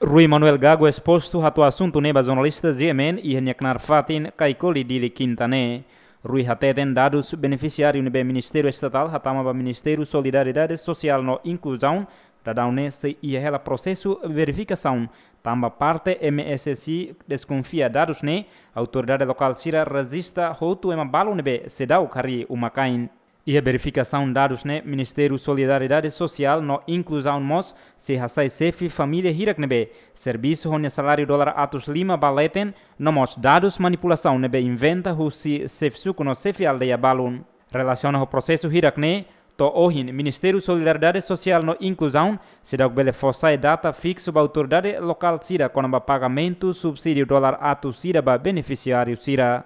Rui Manuel Gago exposto hatu assunto neba jornalistas Yemen e Renyaknar Fatin Kaikoli Dili kintane. Rui Hateten dados beneficiário no Ministério Estatal Hatamaba Ministério Solidariedade Social no Inclusão se ia ela processo verificação. Tamba parte MSC desconfia dados ne autoridade local Sira resista roto ema balo nebe sedau cari umacain e a verificação de dados no né? Ministério Solidariedade Social no Inclusão MOS, CHCF Família Hiraknebe, Serviço onde salário dólar atos lima baleten, no MOS dados manipulação nebe inventa o CFSUCO no CF aldeia balun. Relaciona o processo Hirakne, to ohin Ministério Solidariedade Social no Inclusão, se dá bele fossai data fixo ba autoridade local sira com pagamento subsídio dólar atos sira ba beneficiário sira.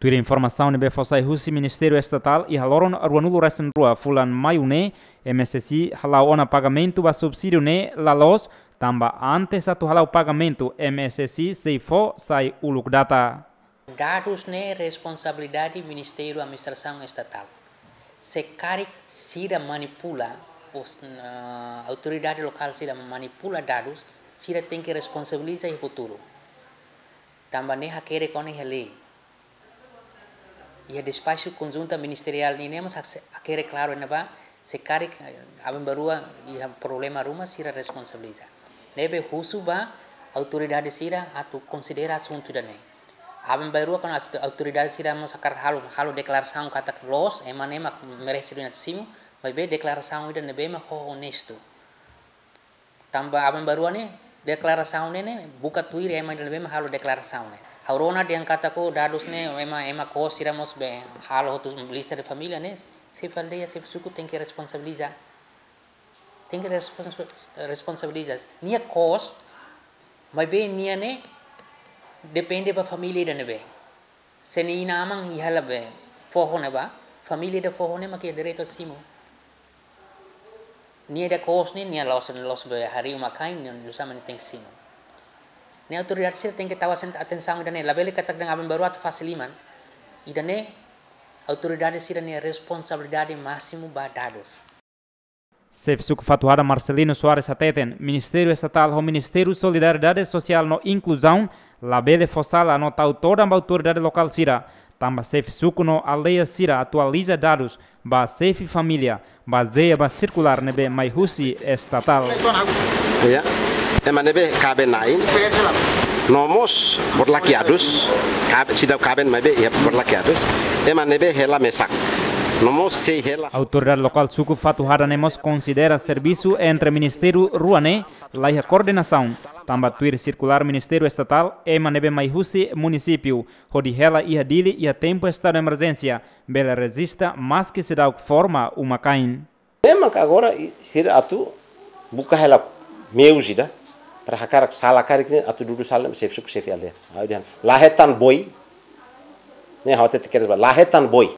Twitter informação be fosai husi Ministério Estatal e haloron arwanulo resen rua fulan mayu ne MSC halau ona pagamento ba subsídio ne los tamba antes atu halau pagamento MSC seifo sai uluk data. Dados ne responsabilidade Ministério Administração Estatal. Se caric sira manipula os uh, autoridade local sira manipula dados sira tem que responsabilizar em futuro. Tamba ne hakere kone helei ia de espaço conjunta ministerial ni nemos akhirnya klaro na ba se cari baru barua e problema ruma sira responsabilidade nebe husu ba autoridade sira tu considera assunto da a aben barua kan autoridade sira mo akar halu halu declaração kata los ema emanema merece na simu mas be declaração ida nebe ma ho honesto tambah aben barua ne declaração ne buka tuir ma halu declaração ne Aurona de yang kataku dadus ne ema ema ko siramos be halo hotu blister de familia ne se falde ya se suku ten que responsabiliza ten que responsabiliza nia kos mai be nia ne depende pa familia de ne be se ni amang mang ihala be foho ne ba familia de foho ne ma dereto simo nia de kos ne nia los los be hari kain ne lusama ne ten simo ne autoridad sir tem que tawa atensang atenção labele katak dengan aben baru atu faciliman ida ne ne responsabilidade máximo ba dados Sefsuk fatuada Marcelino Soares Ateten, Ministério Estatal ao Ministério Solidariedade Social no Inclusão, labele fossala anota autora ba autoridade local sira, tamba safe sukuno aldeia sira atualiza dados ba Sefi família baseia ba circular nebe mai husi estatal. Yeah. emanebe kaben nain nomos borlakiadus sidau kaben mabe borlakiadus emanebe hela mesak a autoridade local Suco Fato nemos considera serviço entre Ministério Ruané laia coordenação. Tamba tuir circular Ministério Estatal Emanebe Maihusi município, Rodihela e Adili e a tempo está de emergência. Bela resista, mas que se dá forma uma caim. Ema agora será atu, buca ela meusida. rahakarak salakarikni atu dudu salem sefsuk sefi alde awdian lahetan boy ne hawtete keres ba lahetan boy